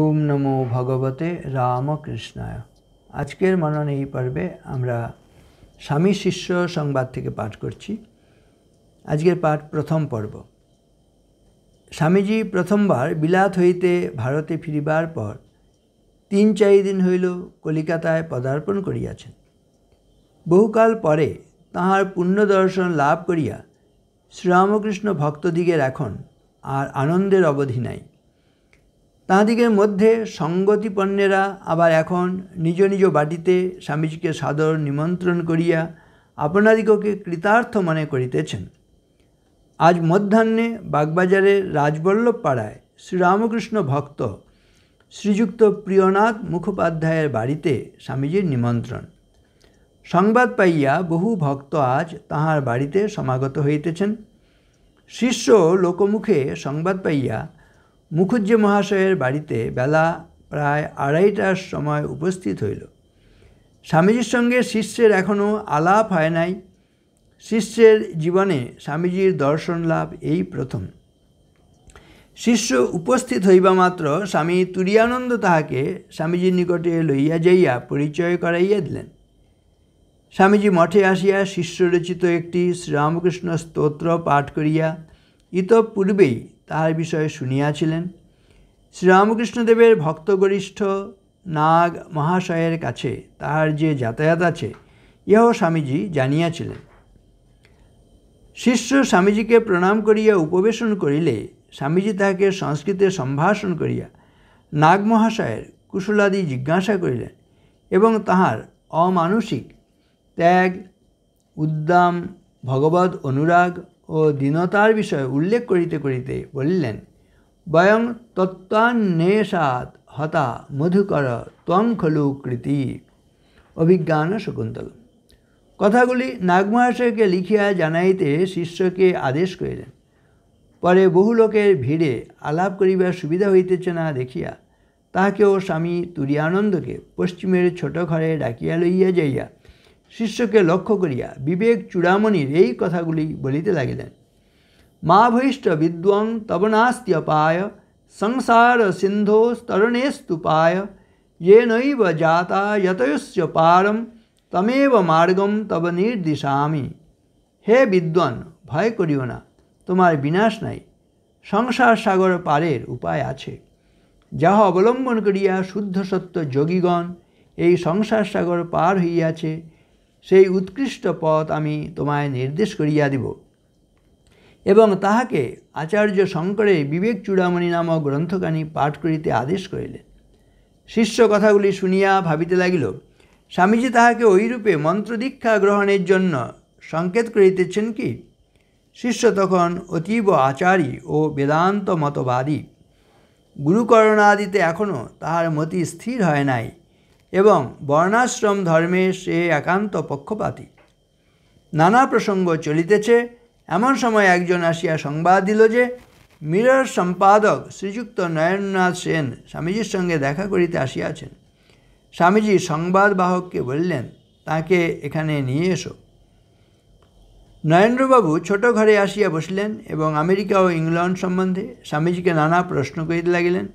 ওম নমো ভগবতে রামকৃষ্ণায় আজকের মনন এই পর্বে আমরা স্বামী শিষ্য সংবাদ থেকে পাঠ করছি আজকের পাঠ প্রথম পর্ব স্বামীজি প্রথমবার বিলাত হইতে ভারতে ফিরিবার পর তিন চারি দিন হইল কলিকাতায় পদার্পণ করিয়াছেন বহুকাল পরে তাহার পুণ্যদর্শন লাভ করিয়া শ্রীরামকৃষ্ণ ভক্তদিগের এখন আর আনন্দের অবধি নাই তাহাদিগের মধ্যে সঙ্গতিপন্নেরা আবার এখন নিজ নিজ বাটিতে স্বামীজিকে সাদর নিমন্ত্রণ করিয়া আপনাদিগকে কৃতার্থ মনে করিতেছেন আজ মধ্যাহ্নে বাগবাজারের রাজবল্লভ পাড়ায় শ্রীরামকৃষ্ণ ভক্ত শ্রীযুক্ত প্রিয়নাথ মুখোপাধ্যায়ের বাড়িতে স্বামীজির নিমন্ত্রণ সংবাদ পাইয়া বহু ভক্ত আজ তাহার বাড়িতে সমাগত হইতেছেন শিষ্য লোকমুখে সংবাদ পাইয়া মুখুজ্জ মহাশয়ের বাড়িতে বেলা প্রায় আড়াইটার সময় উপস্থিত হইল স্বামীজির সঙ্গে শিষ্যের এখনও আলাপ হয় নাই শিষ্যের জীবনে স্বামীজির দর্শন লাভ এই প্রথম শিষ্য উপস্থিত হইবা মাত্র স্বামী তুরিয়ানন্দ তাহাকে স্বামীজির নিকটে লইয়া যাইয়া পরিচয় করাইয়া দিলেন স্বামীজি মঠে আসিয়া শিষ্য রচিত একটি শ্রীরামকৃষ্ণ স্তোত্র পাঠ করিয়া ইতপূর্বেই তাহার বিষয়ে শুনিয়াছিলেন শ্রীরামকৃষ্ণদেবের ভক্তগরিষ্ঠ নাগ মহাশয়ের কাছে তাহার যে যাতায়াত আছে ইহাও স্বামীজি জানিয়াছিলেন শিষ্য স্বামীজিকে প্রণাম করিয়া উপবেশন করিলে স্বামীজি তাহাকে সংস্কৃতে সম্ভাষণ করিয়া নাগ মহাশয়ের কুশলাদি জিজ্ঞাসা করিলেন এবং তাহার অমানসিক ত্যাগ উদ্দাম ভগবত অনুরাগ ও দীনতার বিষয়ে উল্লেখ করিতে করিতে বলিলেন বয়ং তত্ত্বান্বেষাত হতা মধুকর ত্বং খলু কৃতি অভিজ্ঞান শকুন্তল কথাগুলি নাগমহাশয়কে লিখিয়া জানাইতে শিষ্যকে আদেশ করিলেন পরে বহু লোকের ভিড়ে আলাপ করিবার সুবিধা হইতেছে না দেখিয়া তাহাকেও স্বামী তুরিয়ানন্দকে পশ্চিমের ছোট ঘরে ডাকিয়া লইয়া যাইয়া শিষ্যকে লক্ষ্য করিয়া বিবেক চূড়ামণির এই কথাগুলি বলিতে লাগিলেন মা ভৈষ্ট বিদ্বং তব নাস্তি অপায় সংসার সিন্ধো পায় যে নৈব जाता যতয়স্য পারম তমেব মার্গম তব নির্দিশামি হে বিদ্বান ভয় করিও না তোমার বিনাশ নাই সংসার সাগর পারের উপায় আছে যাহা অবলম্বন করিয়া শুদ্ধ সত্য যোগীগণ এই সংসার সাগর পার হইয়াছে সেই উৎকৃষ্ট পথ আমি তোমায় নির্দেশ করিয়া দিব এবং তাহাকে আচার্য শঙ্করে বিবেক চূড়ামণি নামক গ্রন্থখানি পাঠ করিতে আদেশ করিলেন শিষ্য কথাগুলি শুনিয়া ভাবিতে লাগিল স্বামীজি তাহাকে ওইরূপে মন্ত্রদীক্ষা গ্রহণের জন্য সংকেত করিতেছেন কি শিষ্য তখন অতীব আচারী ও বেদান্ত মতবাদী গুরুকরণাদিতে এখনও তাহার মতি স্থির হয় নাই এবং বর্ণাশ্রম ধর্মে সে একান্ত পক্ষপাতী নানা প্রসঙ্গ চলিতেছে এমন সময় একজন আসিয়া সংবাদ দিল যে মিরর সম্পাদক শ্রীযুক্ত নয়ননাথ সেন স্বামীজির সঙ্গে দেখা করিতে আসিয়াছেন স্বামীজি সংবাদ বাহককে বললেন তাকে এখানে নিয়ে এসো নরেন্দ্রবাবু ছোট ঘরে আসিয়া বসলেন এবং আমেরিকা ও ইংল্যান্ড সম্বন্ধে স্বামীজিকে নানা প্রশ্ন করিতে লাগিলেন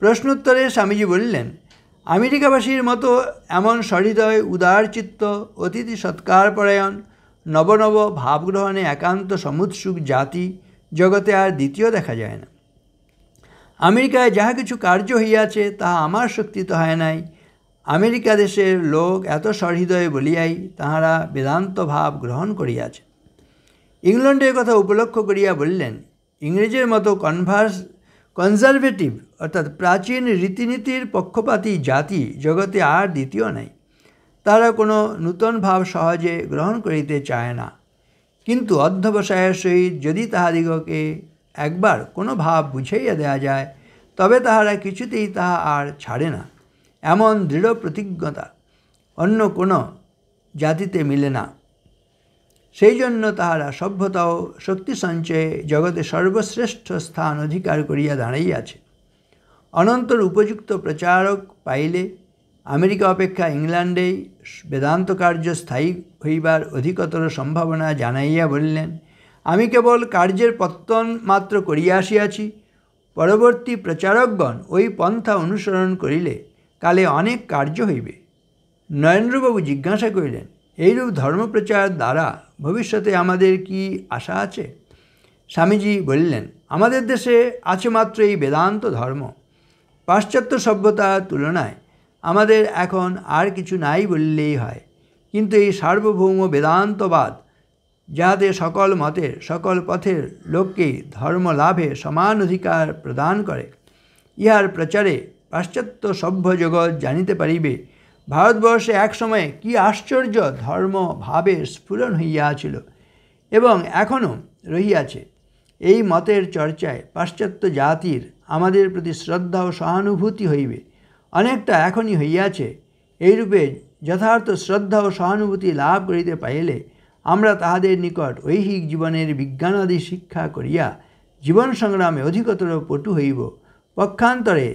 প্রশ্নোত্তরে স্বামীজি বললেন আমেরিকাবাসীর মতো এমন সহৃদয় উদারচিত্ত অতিথি সৎকারপরায়ণ নবনব ভাবগ্রহণে একান্ত সমুৎসুক জাতি জগতে আর দ্বিতীয় দেখা যায় না আমেরিকায় যাহা কিছু কার্য হইয়াছে তাহা আমার তো হয় নাই আমেরিকা দেশের লোক এত সহৃদয় বলিয়াই তাহারা বেদান্ত ভাব গ্রহণ করিয়াছে ইংল্যান্ডের কথা উপলক্ষ করিয়া বললেন ইংরেজের মতো কনভার্স কনজারভেটিভ অর্থাৎ প্রাচীন রীতিনীতির পক্ষপাতী জাতি জগতে আর দ্বিতীয় নাই তারা কোনো নূতন ভাব সহজে গ্রহণ করিতে চায় না কিন্তু অধ্যবসায়ের সহিত যদি তাহাদিগকে একবার কোনো ভাব বুঝাইয়া দেয়া যায় তবে তাহারা কিছুতেই তাহা আর ছাড়ে না এমন দৃঢ় প্রতিজ্ঞতা অন্য কোনো জাতিতে মিলে না সেই জন্য তাহারা সভ্যতা ও শক্তি সঞ্চয়ে জগতে সর্বশ্রেষ্ঠ স্থান অধিকার করিয়া দাঁড়াইয়াছে অনন্তর উপযুক্ত প্রচারক পাইলে আমেরিকা অপেক্ষা ইংল্যান্ডেই বেদান্ত কার্য স্থায়ী হইবার অধিকতর সম্ভাবনা জানাইয়া বলিলেন আমি কেবল কার্যের পত্তন মাত্র করিয়া আসিয়াছি পরবর্তী প্রচারকগণ ওই পন্থা অনুসরণ করিলে কালে অনেক কার্য হইবে নরেন্দ্রবাবু জিজ্ঞাসা করিলেন এইরূপ ধর্মপ্রচার দ্বারা ভবিষ্যতে আমাদের কি আশা আছে স্বামীজি বললেন আমাদের দেশে আছে মাত্র এই বেদান্ত ধর্ম পাশ্চাত্য সভ্যতার তুলনায় আমাদের এখন আর কিছু নাই বললেই হয় কিন্তু এই সার্বভৌম বেদান্তবাদ যাহাতে সকল মতের সকল পথের লোককেই ধর্ম লাভে সমান অধিকার প্রদান করে ইহার প্রচারে পাশ্চাত্য সভ্য জগৎ জানিতে পারিবে ভারতবর্ষে এক সময়ে কি আশ্চর্য ধর্ম ভাবের স্ফুরণ হইয়াছিল এবং এখনও রহিয়াছে এই মতের চর্চায় পাশ্চাত্য জাতির আমাদের প্রতি শ্রদ্ধা ও সহানুভূতি হইবে অনেকটা এখনই হইয়াছে এইরূপে যথার্থ শ্রদ্ধা ও সহানুভূতি লাভ করিতে পাইলে আমরা তাহাদের নিকট ঐহিক জীবনের বিজ্ঞানাদি শিক্ষা করিয়া জীবন সংগ্রামে অধিকতর পটু হইব পক্ষান্তরে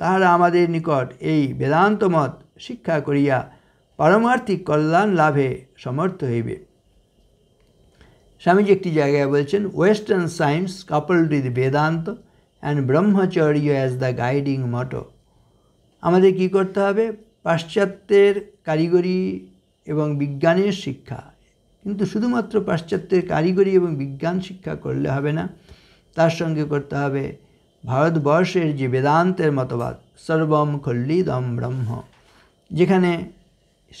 তাহারা আমাদের নিকট এই বেদান্তমত শিক্ষা করিয়া পারমার্থিক কল্যাণ লাভে সমর্থ হইবে স্বামীজি একটি জায়গায় বলছেন western science coupled with Vedanta and brahmacharya as the guiding motto আমাদের কি করতে হবে পাশ্চাত্যের কারিগরি এবং বিজ্ঞানের শিক্ষা কিন্তু শুধুমাত্র পাশ্চাত্যের কারিগরি এবং বিজ্ঞান শিক্ষা করলে হবে না তার সঙ্গে করতে হবে ভারতবর্ষের যে বেদান্তের মতবাদ সর্বম খল্লিদম ব্রহ্ম যেখানে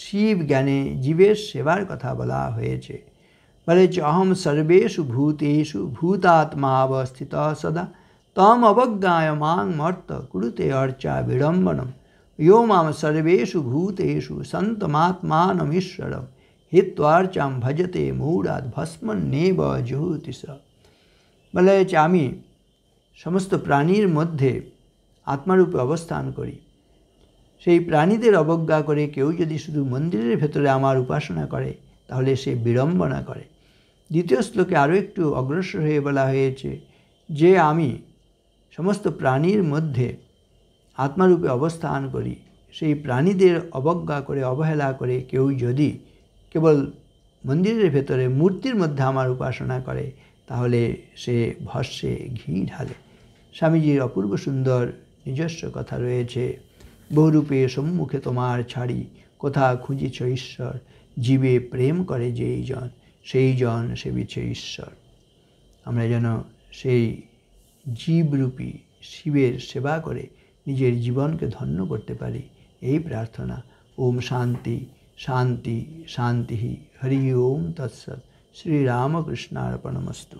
শিব জ্ঞানে জীবের সেবাৰ কথা বলা হয়েছে মানে জহম সর্বেশু ভূতেషు ভূতা আত্মাবস্থিত সদ तम अवगयमान मृत कुृते अर्चा विलंबनम यो माम सर्वेषु भूतेषु संत आत्मान मिश्रण हि त्वार्चम भजते मूडा भस्म नेव ज्योतिस्म মানে আমি সমস্ত প্রাণীর মধ্যে আত্মারূপ অবস্থান করি সেই প্রাণীদের অবজ্ঞা করে কেউ যদি শুধু মন্দিরের ভেতরে আমার উপাসনা করে তাহলে সে বিড়ম্বনা করে দ্বিতীয় শ্লোকে আরও একটু অগ্রসর হয়ে বলা হয়েছে যে আমি সমস্ত প্রাণীর মধ্যে আত্মারূপে অবস্থান করি সেই প্রাণীদের অবজ্ঞা করে অবহেলা করে কেউ যদি কেবল মন্দিরের ভেতরে মূর্তির মধ্যে আমার উপাসনা করে তাহলে সে ভস্যে ঘি ঢালে স্বামীজির অপূর্ব সুন্দর নিজস্ব কথা রয়েছে বহুরূপে সম্মুখে তোমার ছাড়ি কোথা খুঁজিছ ঈশ্বর জীবে প্রেম করে যেই জন সেই জন সেবিছে ঈশ্বর আমরা যেন সেই জীবরূপী শিবের সেবা করে নিজের জীবনকে ধন্য করতে পারি এই প্রার্থনা ওম শান্তি শান্তি শান্তি হরি ওম তৎসৎ শ্রীরামকৃষ্ণার্পণমস্তু